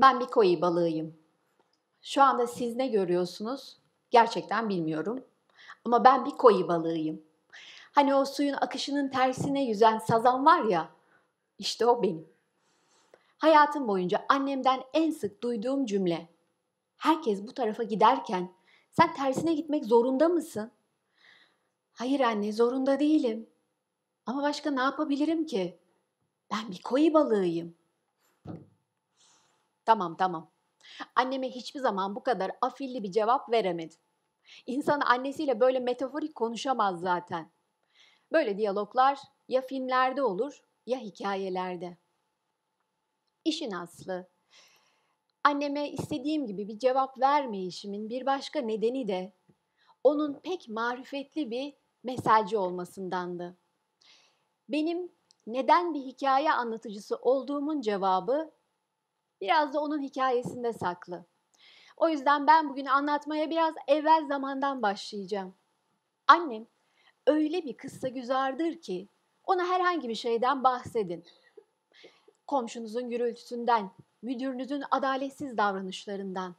Ben bir koyu balığıyım. Şu anda siz ne görüyorsunuz? Gerçekten bilmiyorum. Ama ben bir koyu balığıyım. Hani o suyun akışının tersine yüzen sazan var ya, işte o benim. Hayatım boyunca annemden en sık duyduğum cümle. Herkes bu tarafa giderken sen tersine gitmek zorunda mısın? Hayır anne, zorunda değilim. Ama başka ne yapabilirim ki? Ben bir koyu balığıyım. Tamam tamam. Anneme hiçbir zaman bu kadar afilli bir cevap veremedim. İnsan annesiyle böyle metaforik konuşamaz zaten. Böyle diyaloglar ya filmlerde olur ya hikayelerde. İşin aslı. Anneme istediğim gibi bir cevap vermeyişimin bir başka nedeni de onun pek marifetli bir mesajcı olmasındandı. Benim neden bir hikaye anlatıcısı olduğumun cevabı biraz da onun hikayesinde saklı. O yüzden ben bugün anlatmaya biraz evvel zamandan başlayacağım. Annem öyle bir kıssa güzardır ki ona herhangi bir şeyden bahsedin. Komşunuzun gürültüsünden, müdürünüzün adaletsiz davranışlarından,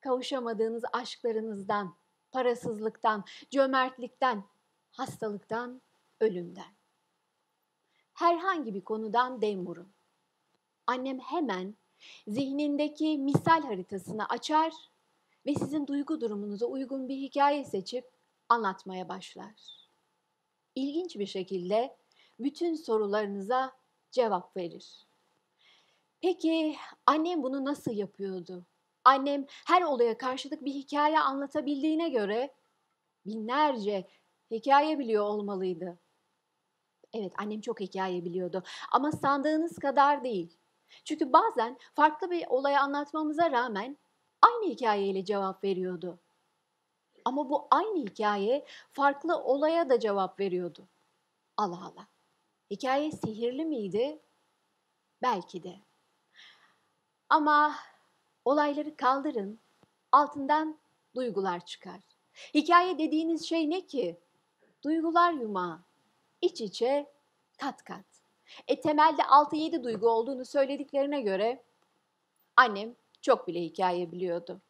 kavuşamadığınız aşklarınızdan, parasızlıktan, cömertlikten, hastalıktan, ölümden. Herhangi bir konudan dem vurun. Annem hemen Zihnindeki misal haritasını açar ve sizin duygu durumunuza uygun bir hikaye seçip anlatmaya başlar. İlginç bir şekilde bütün sorularınıza cevap verir. Peki annem bunu nasıl yapıyordu? Annem her olaya karşılık bir hikaye anlatabildiğine göre binlerce hikaye biliyor olmalıydı. Evet annem çok hikaye biliyordu ama sandığınız kadar değil. Çünkü bazen farklı bir olayı anlatmamıza rağmen aynı hikayeyle cevap veriyordu. Ama bu aynı hikaye farklı olaya da cevap veriyordu. Allah Allah. Hikaye sihirli miydi? Belki de. Ama olayları kaldırın, altından duygular çıkar. Hikaye dediğiniz şey ne ki? Duygular yumağı, iç içe, kat kat. E temelde 6-7 duygu olduğunu söylediklerine göre annem çok bile hikaye biliyordu.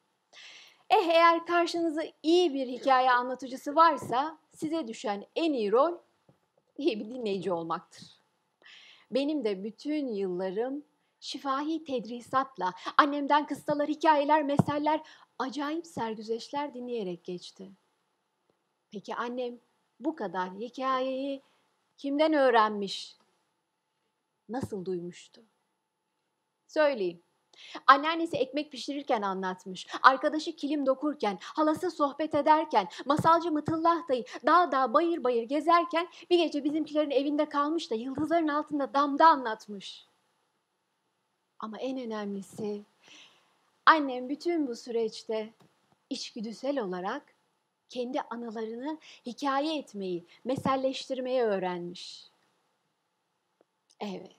Eh eğer karşınızda iyi bir hikaye anlatıcısı varsa size düşen en iyi rol iyi bir dinleyici olmaktır. Benim de bütün yıllarım şifahi tedrisatla annemden kıstalar hikayeler, meseller, acayip sergüzeşler dinleyerek geçti. Peki annem bu kadar hikayeyi kimden öğrenmiş nasıl duymuştu? Söyleyin. Anneannesi ekmek pişirirken anlatmış, arkadaşı kilim dokurken, halası sohbet ederken, masalcı Mıtıllah dayı dağ dağ bayır bayır gezerken bir gece bizimkilerin evinde kalmış da yıldızların altında damda anlatmış. Ama en önemlisi annem bütün bu süreçte içgüdüsel olarak kendi anılarını hikaye etmeyi, meselleştirmeyi öğrenmiş. Evet.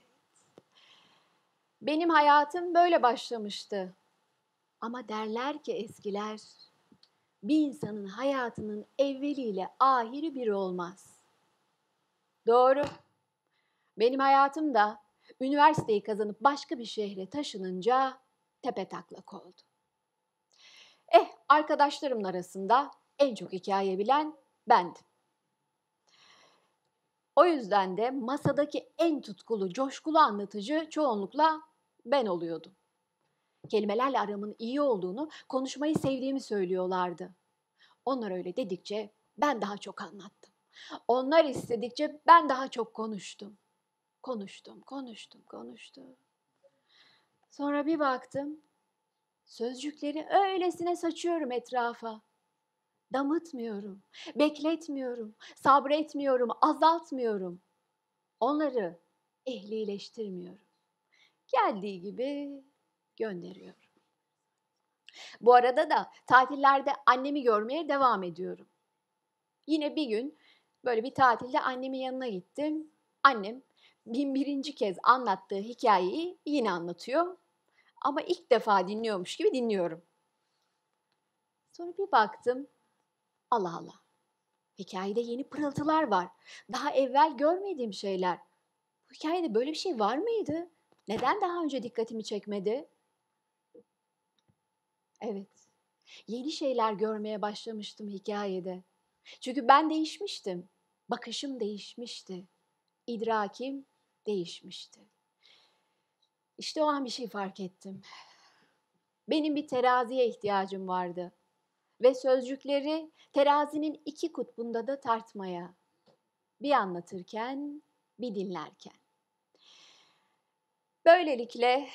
Benim hayatım böyle başlamıştı. Ama derler ki eskiler, bir insanın hayatının evveliyle ahiri bir olmaz. Doğru. Benim hayatım da üniversiteyi kazanıp başka bir şehre taşınınca tepe taklak oldu. Eh arkadaşlarımın arasında en çok hikaye bilen bendim. O yüzden de masadaki en tutkulu, coşkulu anlatıcı çoğunlukla ben oluyordum. Kelimelerle aramın iyi olduğunu, konuşmayı sevdiğimi söylüyorlardı. Onlar öyle dedikçe ben daha çok anlattım. Onlar istedikçe ben daha çok konuştum. Konuştum, konuştum, konuştum. Sonra bir baktım, sözcükleri öylesine saçıyorum etrafa damıtmıyorum, bekletmiyorum, sabretmiyorum, azaltmıyorum. Onları ehlileştirmiyorum. Geldiği gibi gönderiyorum. Bu arada da tatillerde annemi görmeye devam ediyorum. Yine bir gün böyle bir tatilde annemin yanına gittim. Annem bin birinci kez anlattığı hikayeyi yine anlatıyor. Ama ilk defa dinliyormuş gibi dinliyorum. Sonra bir baktım Allah Allah. Hikayede yeni pırıltılar var. Daha evvel görmediğim şeyler. Bu hikayede böyle bir şey var mıydı? Neden daha önce dikkatimi çekmedi? Evet. Yeni şeyler görmeye başlamıştım hikayede. Çünkü ben değişmiştim. Bakışım değişmişti. İdrakim değişmişti. İşte o an bir şey fark ettim. Benim bir teraziye ihtiyacım vardı ve sözcükleri terazinin iki kutbunda da tartmaya. Bir anlatırken, bir dinlerken. Böylelikle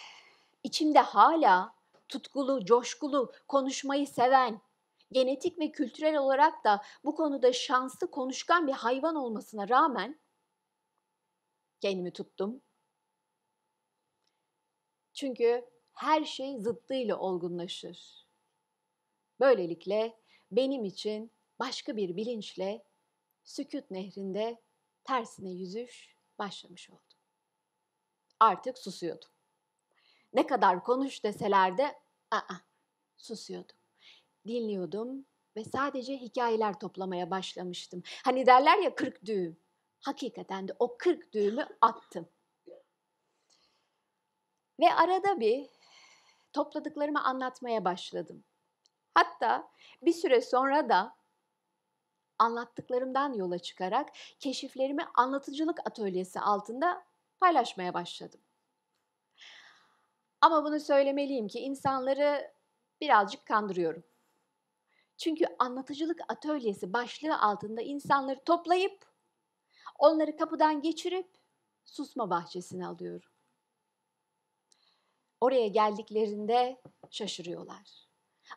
içimde hala tutkulu, coşkulu, konuşmayı seven, genetik ve kültürel olarak da bu konuda şanslı konuşkan bir hayvan olmasına rağmen kendimi tuttum. Çünkü her şey zıttıyla olgunlaşır. Böylelikle benim için başka bir bilinçle sükut nehrinde tersine yüzüş başlamış oldu. Artık susuyordum. Ne kadar konuş deseler de aa, susuyordum. Dinliyordum ve sadece hikayeler toplamaya başlamıştım. Hani derler ya kırk düğüm. Hakikaten de o kırk düğümü attım. Ve arada bir topladıklarımı anlatmaya başladım. Hatta bir süre sonra da anlattıklarımdan yola çıkarak keşiflerimi anlatıcılık atölyesi altında paylaşmaya başladım. Ama bunu söylemeliyim ki insanları birazcık kandırıyorum. Çünkü anlatıcılık atölyesi başlığı altında insanları toplayıp onları kapıdan geçirip susma bahçesine alıyorum. Oraya geldiklerinde şaşırıyorlar.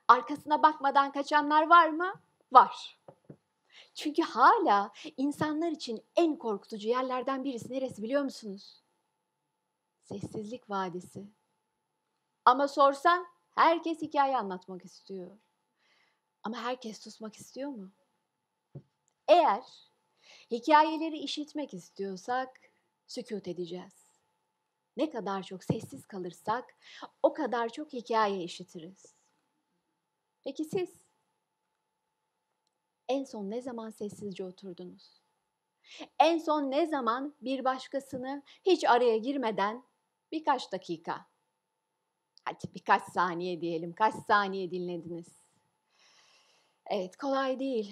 Arkasına bakmadan kaçanlar var mı? Var. Çünkü hala insanlar için en korkutucu yerlerden birisi neresi biliyor musunuz? Sessizlik vadisi. Ama sorsan herkes hikaye anlatmak istiyor. Ama herkes susmak istiyor mu? Eğer hikayeleri işitmek istiyorsak sükut edeceğiz. Ne kadar çok sessiz kalırsak o kadar çok hikaye işitiriz. Peki siz en son ne zaman sessizce oturdunuz? En son ne zaman bir başkasını hiç araya girmeden birkaç dakika, hadi birkaç saniye diyelim, kaç saniye dinlediniz? Evet, kolay değil.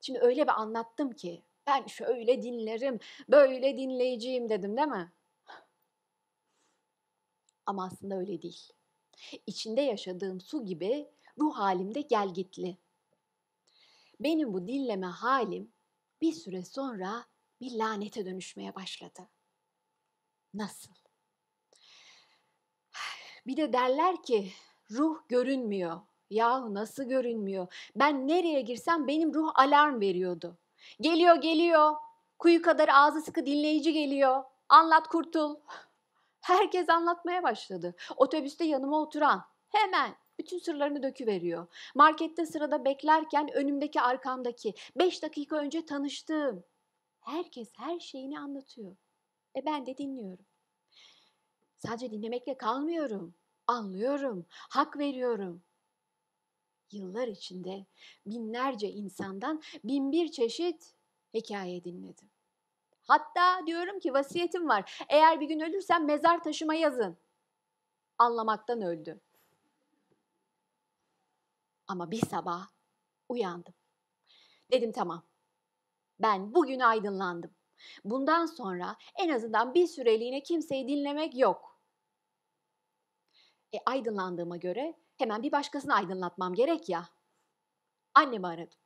Şimdi öyle bir anlattım ki ben şöyle dinlerim, böyle dinleyeceğim dedim değil mi? Ama aslında öyle değil. İçinde yaşadığım su gibi ruh halimde gel gitli. Benim bu dinleme halim bir süre sonra bir lanete dönüşmeye başladı. Nasıl? Bir de derler ki ruh görünmüyor. Yahu nasıl görünmüyor? Ben nereye girsem benim ruh alarm veriyordu. Geliyor geliyor. Kuyu kadar ağzı sıkı dinleyici geliyor. Anlat kurtul. Herkes anlatmaya başladı. Otobüste yanıma oturan hemen bütün sırlarını döküveriyor. Markette sırada beklerken önümdeki arkamdaki beş dakika önce tanıştığım herkes her şeyini anlatıyor. E ben de dinliyorum. Sadece dinlemekle kalmıyorum. Anlıyorum, hak veriyorum. Yıllar içinde binlerce insandan bin bir çeşit hikaye dinledim. Hatta diyorum ki vasiyetim var. Eğer bir gün ölürsem mezar taşıma yazın. Anlamaktan öldü. Ama bir sabah uyandım. Dedim tamam. Ben bugün aydınlandım. Bundan sonra en azından bir süreliğine kimseyi dinlemek yok. E, aydınlandığıma göre hemen bir başkasını aydınlatmam gerek ya. Annemi aradım.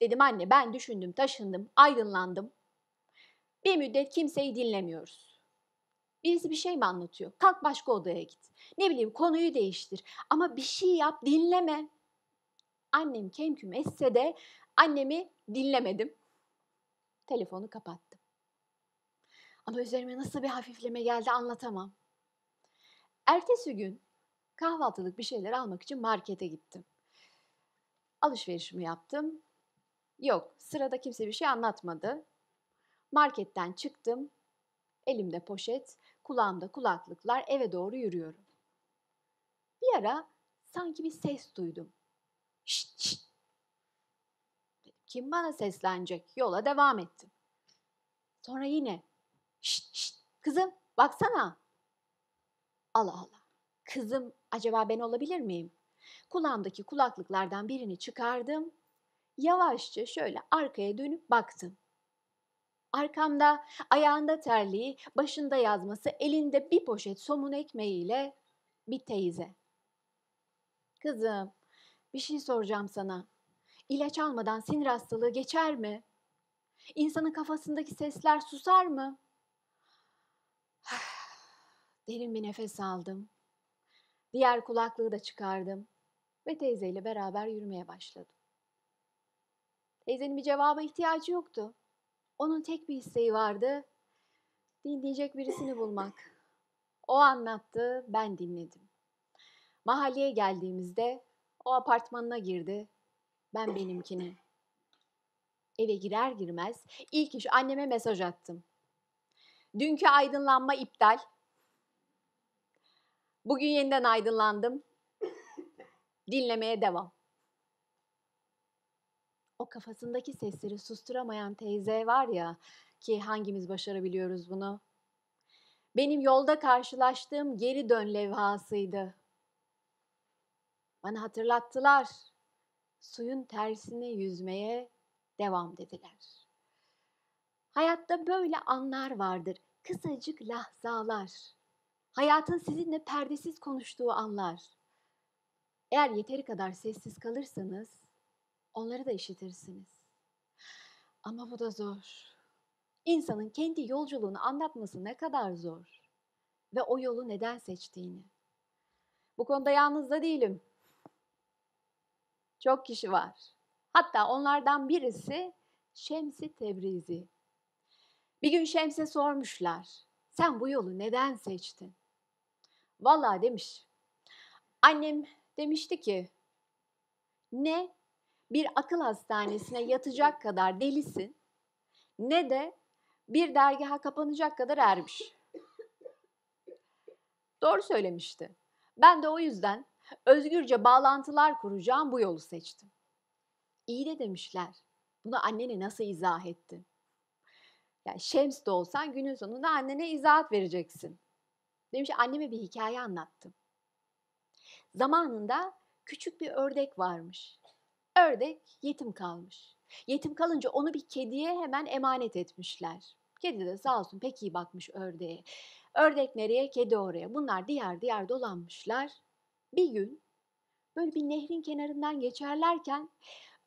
Dedim anne ben düşündüm, taşındım, aydınlandım. Bir müddet kimseyi dinlemiyoruz. Birisi bir şey mi anlatıyor? Kalk başka odaya git. Ne bileyim konuyu değiştir. Ama bir şey yap, dinleme. Annem kemküm esse de annemi dinlemedim. Telefonu kapattım. Ama üzerime nasıl bir hafifleme geldi anlatamam. Ertesi gün kahvaltılık bir şeyler almak için markete gittim. Alışverişimi yaptım. Yok, sırada kimse bir şey anlatmadı. Marketten çıktım. Elimde poşet, kulağımda kulaklıklar eve doğru yürüyorum. Bir ara sanki bir ses duydum. Şşt, şşt. Kim bana seslenecek? Yola devam ettim. Sonra yine şşt, şşt. Kızım baksana. Allah Allah. Kızım acaba ben olabilir miyim? Kulağımdaki kulaklıklardan birini çıkardım. Yavaşça şöyle arkaya dönüp baktım. Arkamda ayağında terliği, başında yazması, elinde bir poşet somun ekmeğiyle bir teyze. Kızım, bir şey soracağım sana. İlaç almadan sinir hastalığı geçer mi? İnsanın kafasındaki sesler susar mı? Derin bir nefes aldım. Diğer kulaklığı da çıkardım ve teyzeyle beraber yürümeye başladım. Teyzenin bir cevaba ihtiyacı yoktu. Onun tek bir isteği vardı. Dinleyecek birisini bulmak. O anlattı, ben dinledim. Mahalleye geldiğimizde o apartmanına girdi. Ben benimkine. Eve girer girmez ilk iş anneme mesaj attım. Dünkü aydınlanma iptal. Bugün yeniden aydınlandım. Dinlemeye devam. O kafasındaki sesleri susturamayan teyze var ya ki hangimiz başarabiliyoruz bunu? Benim yolda karşılaştığım geri dön levhasıydı. Bana hatırlattılar. Suyun tersine yüzmeye devam dediler. Hayatta böyle anlar vardır. Kısacık lahzalar. Hayatın sizinle perdesiz konuştuğu anlar. Eğer yeteri kadar sessiz kalırsanız onları da işitirsiniz. Ama bu da zor. İnsanın kendi yolculuğunu anlatması ne kadar zor ve o yolu neden seçtiğini. Bu konuda yalnız da değilim. Çok kişi var. Hatta onlardan birisi Şemsi Tebrizi. Bir gün Şems'e sormuşlar. Sen bu yolu neden seçtin? Valla demiş. Annem demişti ki ne bir akıl hastanesine yatacak kadar delisin ne de bir dergaha kapanacak kadar ermiş. Doğru söylemişti. Ben de o yüzden Özgürce bağlantılar kuracağım bu yolu seçtim. İyi de demişler. Bunu annene nasıl izah ettin? Yani Şems de olsan günün sonunda annene izahat vereceksin. Demiş anneme bir hikaye anlattım. Zamanında küçük bir ördek varmış. Ördek yetim kalmış. Yetim kalınca onu bir kediye hemen emanet etmişler. Kedi de sağ olsun pek iyi bakmış ördeğe. Ördek nereye, kedi oraya. Bunlar diğer diğer dolanmışlar. Bir gün böyle bir nehrin kenarından geçerlerken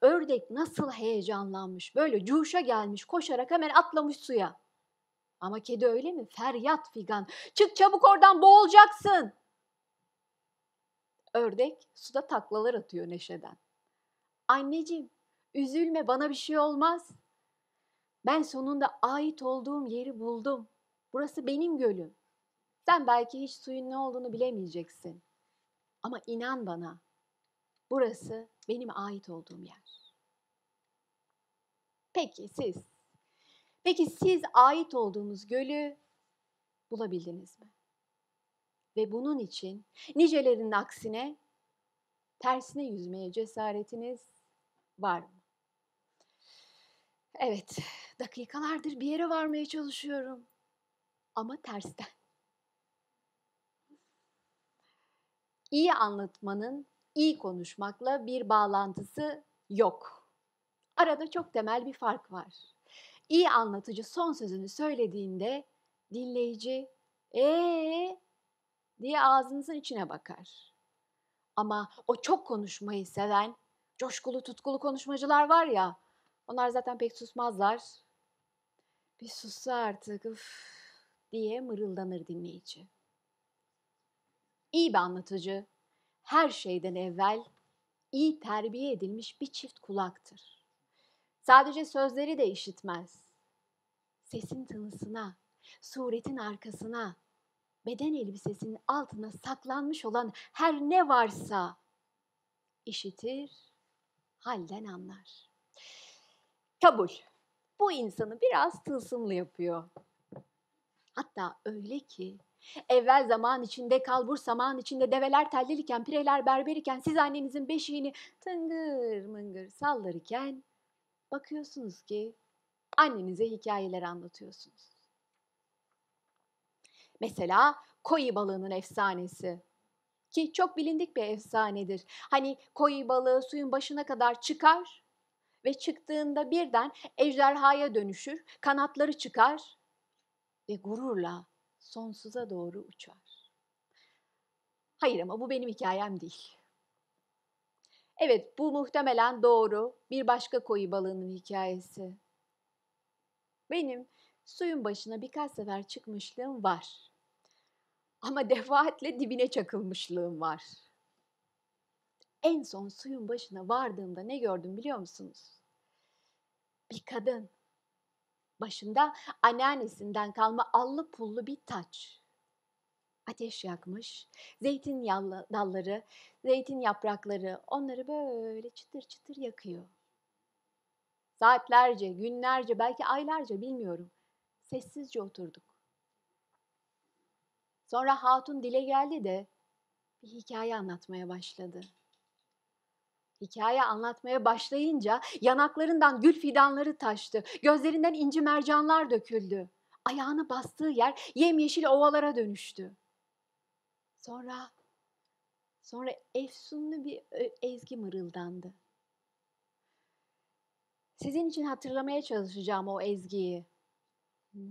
ördek nasıl heyecanlanmış, böyle cuşa gelmiş, koşarak hemen atlamış suya. Ama kedi öyle mi? Feryat figan. Çık çabuk oradan boğulacaksın. Ördek suda taklalar atıyor neşeden. Anneciğim üzülme bana bir şey olmaz. Ben sonunda ait olduğum yeri buldum. Burası benim gölüm. Sen belki hiç suyun ne olduğunu bilemeyeceksin.'' Ama inan bana, burası benim ait olduğum yer. Peki siz? Peki siz ait olduğunuz gölü bulabildiniz mi? Ve bunun için nicelerin aksine tersine yüzmeye cesaretiniz var mı? Evet, dakikalardır bir yere varmaya çalışıyorum ama tersten. iyi anlatmanın iyi konuşmakla bir bağlantısı yok. Arada çok temel bir fark var. İyi anlatıcı son sözünü söylediğinde dinleyici ee diye ağzınızın içine bakar. Ama o çok konuşmayı seven, coşkulu tutkulu konuşmacılar var ya, onlar zaten pek susmazlar. Bir sussa artık üf diye mırıldanır dinleyici iyi bir anlatıcı, her şeyden evvel iyi terbiye edilmiş bir çift kulaktır. Sadece sözleri de işitmez. Sesin tınısına, suretin arkasına, beden elbisesinin altına saklanmış olan her ne varsa işitir, halden anlar. Kabul. Bu insanı biraz tılsımlı yapıyor. Hatta öyle ki Evvel zaman içinde, kalbur saman içinde, develer teller pireler berberiken, siz annenizin beşiğini tıngır mıngır sallar bakıyorsunuz ki annenize hikayeler anlatıyorsunuz. Mesela koyu balığının efsanesi ki çok bilindik bir efsanedir. Hani koyu balığı suyun başına kadar çıkar ve çıktığında birden ejderhaya dönüşür, kanatları çıkar ve gururla sonsuza doğru uçar. Hayır ama bu benim hikayem değil. Evet bu muhtemelen doğru bir başka koyu balığının hikayesi. Benim suyun başına birkaç sefer çıkmışlığım var. Ama defaatle dibine çakılmışlığım var. En son suyun başına vardığımda ne gördüm biliyor musunuz? Bir kadın başında anneannesinden kalma allı pullu bir taç. Ateş yakmış, zeytin dalları, zeytin yaprakları onları böyle çıtır çıtır yakıyor. Saatlerce, günlerce, belki aylarca bilmiyorum. Sessizce oturduk. Sonra hatun dile geldi de bir hikaye anlatmaya başladı. Hikaye anlatmaya başlayınca yanaklarından gül fidanları taştı, gözlerinden inci mercanlar döküldü. Ayağını bastığı yer yemyeşil ovalara dönüştü. Sonra, sonra efsunlu bir e, ezgi mırıldandı. Sizin için hatırlamaya çalışacağım o ezgiyi. Hmm.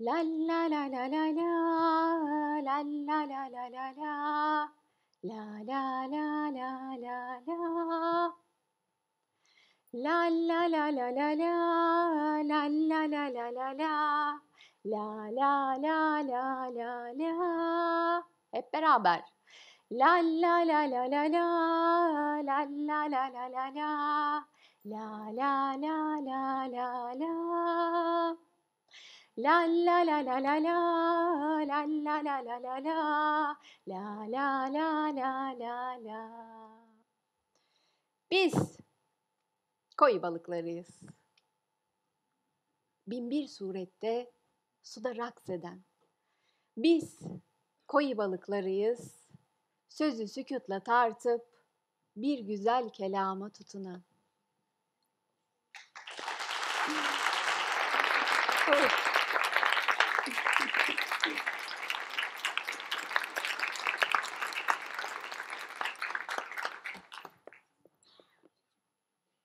La la la la la la la la la la la la La la la la la la. La la la la la la. La la la la la la. La la la la la la. Hep beraber. La la la la la la. La la la la la la. La la la la la la. La la la la la la la la la la la la la la la la la la Biz koyu balıklarıyız. Bin bir surette suda raks eden. Biz koyu balıklarıyız. Sözü sükutla tartıp bir güzel kelama tutunan. Evet.